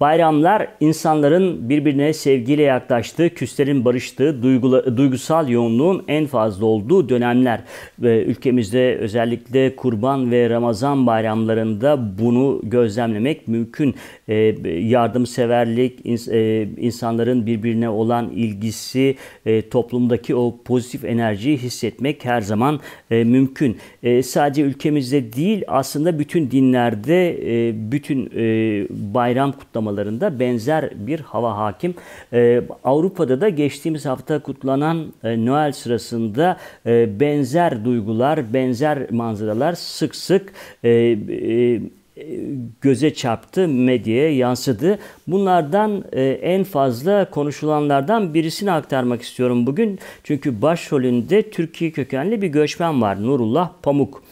Bayramlar insanların birbirine sevgiyle yaklaştığı, küslerin barıştığı, duygusal yoğunluğun en fazla olduğu dönemler. Ve ülkemizde özellikle Kurban ve Ramazan bayramlarında bunu gözlemlemek mümkün. E, yardımseverlik, ins, e, insanların birbirine olan ilgisi, e, toplumdaki o pozitif enerjiyi hissetmek her zaman e, mümkün. E, sadece ülkemizde değil aslında bütün dinlerde e, bütün e, bayram kutlamaları kutlamalarında benzer bir hava hakim. E, Avrupa'da da geçtiğimiz hafta kutlanan e, Noel sırasında e, benzer duygular, benzer manzaralar sık sık e, e, göze çarptı, medyaya yansıdı. Bunlardan e, en fazla konuşulanlardan birisini aktarmak istiyorum bugün. Çünkü başrolünde Türkiye kökenli bir göçmen var Nurullah Pamuk.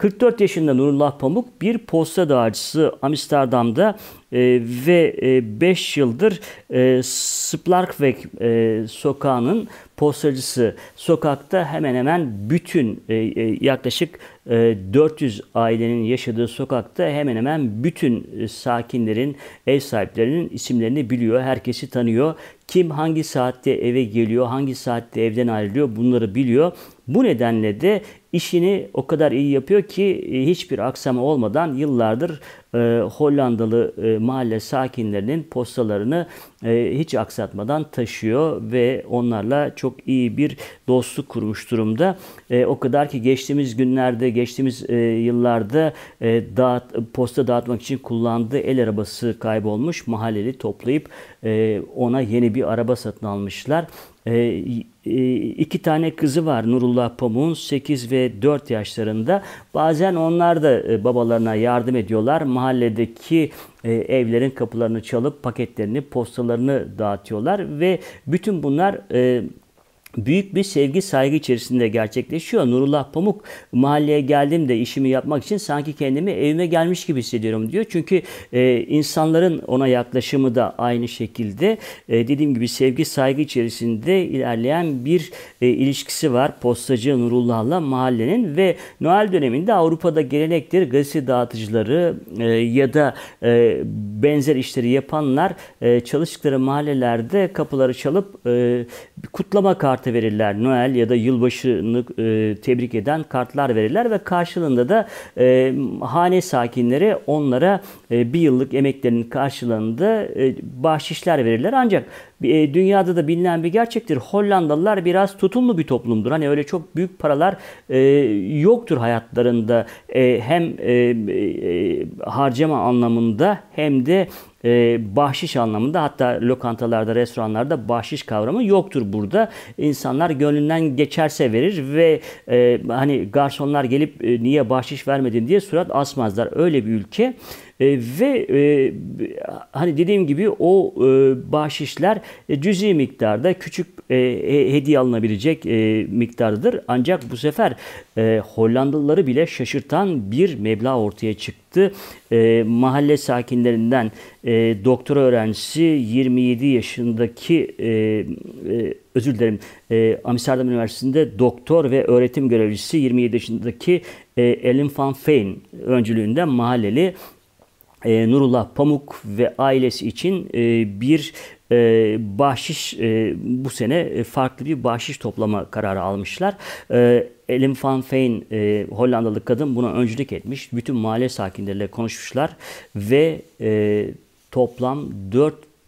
44 yaşında Nurullah Pamuk bir posta dağarcısı Amsterdam'da e, ve 5 e, yıldır e, Splarkweg e, sokağının postacısı sokakta hemen hemen bütün e, e yaklaşık e, 400 ailenin yaşadığı sokakta hemen hemen bütün e, sakinlerin, ev sahiplerinin isimlerini biliyor. Herkesi tanıyor. Kim hangi saatte eve geliyor, hangi saatte evden ayrılıyor bunları biliyor. Bu nedenle de işini o kadar iyi yapıyor ki e, hiçbir aksama olmadan yıllardır e, Hollandalı e, mahalle sakinlerinin postalarını e, hiç aksatmadan taşıyor ve onlarla çok iyi bir dostluk kurmuş durumda. E, o kadar ki geçtiğimiz günlerde, geçtiğimiz e, yıllarda e, dağıt, posta dağıtmak için kullandığı el arabası kaybolmuş. Mahalleli toplayıp e, ona yeni bir araba satın almışlar. E, e, iki tane kızı var Nurullah Pamuk'un 8 ve 4 yaşlarında. Bazen onlar da e, babalarına yardım ediyorlar. Mahalledeki e, evlerin kapılarını çalıp paketlerini, postalarını dağıtıyorlar ve bütün bunlar e, büyük bir sevgi saygı içerisinde gerçekleşiyor. Nurullah Pamuk mahalleye geldim de işimi yapmak için sanki kendimi evime gelmiş gibi hissediyorum diyor. Çünkü e, insanların ona yaklaşımı da aynı şekilde e, dediğim gibi sevgi saygı içerisinde ilerleyen bir e, ilişkisi var postacı Nurullah'la mahallenin ve Noel döneminde Avrupa'da gelenektir gazete dağıtıcıları e, ya da e, benzer işleri yapanlar e, çalıştıkları mahallelerde kapıları çalıp e, kutlama kartı kartı verirler. Noel ya da yılbaşını e, tebrik eden kartlar verirler ve karşılığında da e, hane sakinleri onlara e, bir yıllık emeklerinin karşılığında e, bahşişler verirler. Ancak e, dünyada da bilinen bir gerçektir. Hollandalılar biraz tutumlu bir toplumdur. Hani öyle çok büyük paralar e, yoktur hayatlarında. E, hem e, e, harcama anlamında hem de e, bahşiş anlamında hatta lokantalarda, restoranlarda bahşiş kavramı yoktur burada. İnsanlar gönlünden geçerse verir ve e, hani garsonlar gelip e, niye bahşiş vermedin diye surat asmazlar. Öyle bir ülke. E, ve e, hani dediğim gibi o e, bahşişler e, cüzi miktarda küçük e, hediye alınabilecek e, miktardır. Ancak bu sefer e, Hollandalıları bile şaşırtan bir meblağ ortaya çıktı. E, mahalle sakinlerinden e, doktora öğrencisi 27 yaşındaki e, e, özür dilerim e, Amsterdam Üniversitesi'nde doktor ve öğretim görevlisi 27 yaşındaki e, Ellen van Feyn öncülüğünde mahalleli e, Nurullah Pamuk ve ailesi için e, bir e, bahşiş e, bu sene e, farklı bir bahşiş toplama kararı almışlar. E, Elim van Feyn e, Hollandalı kadın buna öncülük etmiş. Bütün mahalle sakinleriyle konuşmuşlar ve e, toplam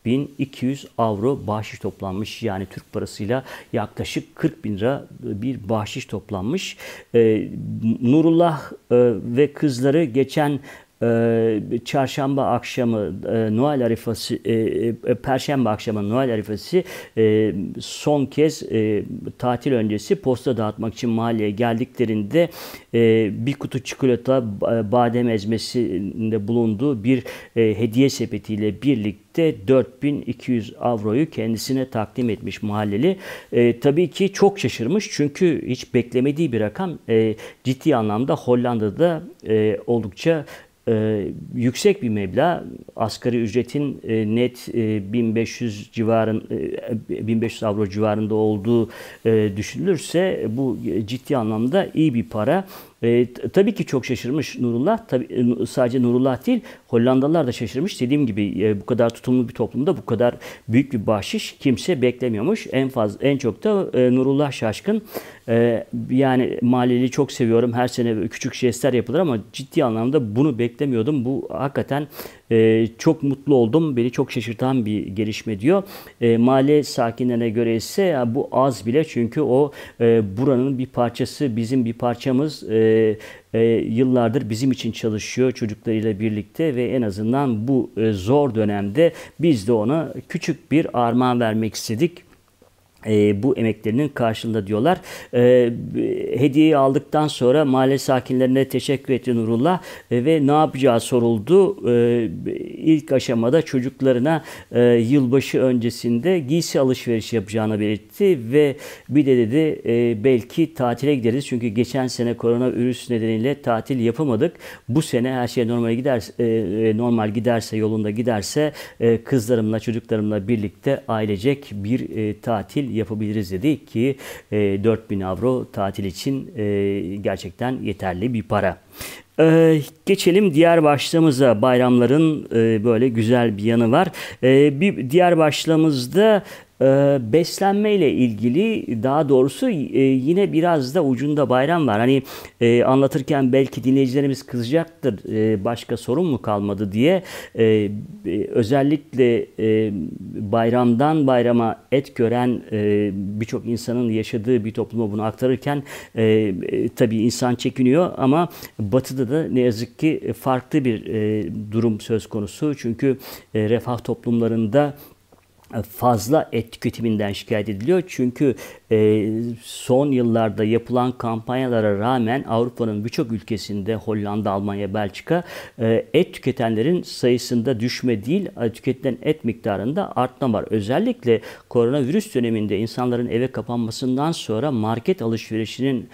4.200 avro bahşiş toplanmış. Yani Türk parasıyla yaklaşık 40 bin lira e, bir bahşiş toplanmış. E, Nurullah e, ve kızları geçen ee, çarşamba akşamı e, Noel arifası e, e, perşembe akşamı Noel arifası son kez tatil öncesi posta dağıtmak için mahalleye geldiklerinde bir kutu çikolata badem ezmesinde bulunduğu bir hediye sepetiyle birlikte 4200 avroyu kendisine takdim etmiş mahalleli. tabii ki çok şaşırmış çünkü hiç beklemediği bir rakam ciddi anlamda Hollanda'da oldukça e, yüksek bir meblağ asgari ücretin e, net 1500 e, civarın 1500 e, avro civarında olduğu düşünülürse bu ciddi anlamda iyi bir para. E, tabii ki çok şaşırmış Nurullah. Tabii, sadece Nurullah değil Hollandalılar da şaşırmış. Dediğim gibi e, bu kadar tutumlu bir toplumda bu kadar büyük bir bahşiş kimse beklemiyormuş. En fazla en çok da e, Nurullah Şaşkın e, yani maliyeli çok seviyorum. Her sene küçük jestler yapılır ama ciddi anlamda bunu beklemiyordum. Bu hakikaten ee, çok mutlu oldum. Beni çok şaşırtan bir gelişme diyor. E, ee, mahalle sakinlerine göre ise bu az bile çünkü o e, buranın bir parçası, bizim bir parçamız. E, e, yıllardır bizim için çalışıyor çocuklarıyla birlikte ve en azından bu e, zor dönemde biz de ona küçük bir armağan vermek istedik e, bu emeklerinin karşılığında diyorlar. E, hediyeyi aldıktan sonra mahalle sakinlerine teşekkür etti Nurullah e, ve ne yapacağı soruldu. E, ilk aşamada çocuklarına e, yılbaşı öncesinde giysi alışverişi yapacağını belirtti ve bir de dedi e, belki tatile gideriz çünkü geçen sene korona virüs nedeniyle tatil yapamadık. Bu sene her şey normal gider e, e, normal giderse yolunda giderse e, kızlarımla çocuklarımla birlikte ailecek bir e, tatil yapabiliriz dedi ki e, 4000 avro tatil için e, gerçekten yeterli bir para. Ee, geçelim diğer başlığımıza. Bayramların e, böyle güzel bir yanı var. E, bir diğer başlığımızda ee, beslenme ile ilgili daha doğrusu e, yine biraz da ucunda bayram var. Hani e, anlatırken belki dinleyicilerimiz kızacaktır e, başka sorun mu kalmadı diye. Özellikle bayramdan bayrama et gören birçok insanın yaşadığı bir topluma bunu aktarırken tabii insan çekiniyor ama batıda da ne yazık ki farklı bir durum söz konusu. Çünkü refah toplumlarında fazla et tüketiminden şikayet ediliyor. Çünkü e, son yıllarda yapılan kampanyalara rağmen Avrupa'nın birçok ülkesinde Hollanda, Almanya, Belçika e, et tüketenlerin sayısında düşme değil e, tüketilen et miktarında artma var. Özellikle koronavirüs döneminde insanların eve kapanmasından sonra market alışverişinin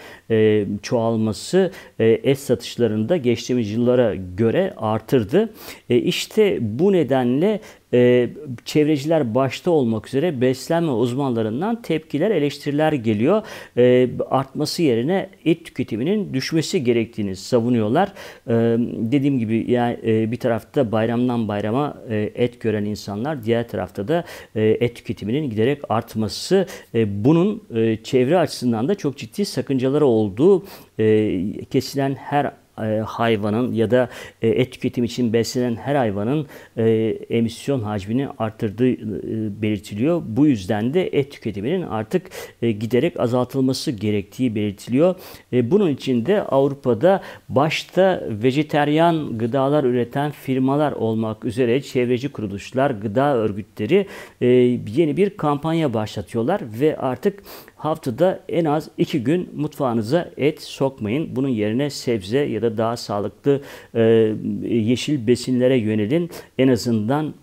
çoğalması et satışlarında geçtiğimiz yıllara göre artırdı. İşte bu nedenle e, çevreciler başta olmak üzere beslenme uzmanlarından tepkiler, eleştiriler geliyor. E, artması yerine et tüketiminin düşmesi gerektiğini savunuyorlar. E, dediğim gibi yani e, bir tarafta bayramdan bayrama e, et gören insanlar, diğer tarafta da e, et tüketiminin giderek artması e, bunun e, çevre açısından da çok ciddi sakıncaları olduğu e, kesilen her e, hayvanın ya da e, et tüketim için beslenen her hayvanın e, emisyon hacmini arttırdığı belirtiliyor. Bu yüzden de et tüketiminin artık giderek azaltılması gerektiği belirtiliyor. bunun için de Avrupa'da başta vejeteryan gıdalar üreten firmalar olmak üzere çevreci kuruluşlar, gıda örgütleri yeni bir kampanya başlatıyorlar ve artık Haftada en az 2 gün mutfağınıza et sokmayın. Bunun yerine sebze ya da daha sağlıklı e, yeşil besinlere yönelin. En azından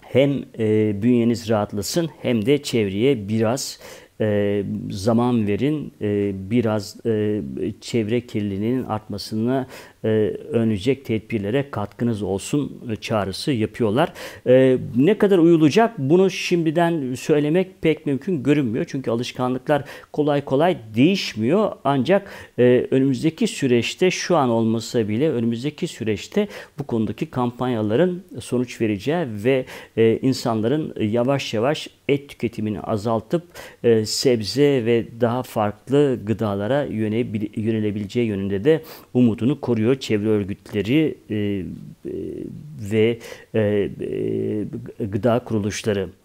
hem e, bünyeniz rahatlasın hem de çevreye biraz e, zaman verin, e, biraz e, çevre kirliliğinin artmasına e, önleyecek tedbirlere katkınız olsun çağrısı yapıyorlar. E, ne kadar uyulacak bunu şimdiden söylemek pek mümkün görünmüyor. Çünkü alışkanlıklar kolay kolay değişmiyor. Ancak e, önümüzdeki süreçte şu an olmasa bile önümüzdeki süreçte bu konudaki kampanyaların sonuç vereceği ve insanların yavaş yavaş et tüketimini azaltıp sebze ve daha farklı gıdalara yönebileceği yönünde de umudunu koruyor yapıyor. Çevre örgütleri e, e ve e, e, gıda kuruluşları.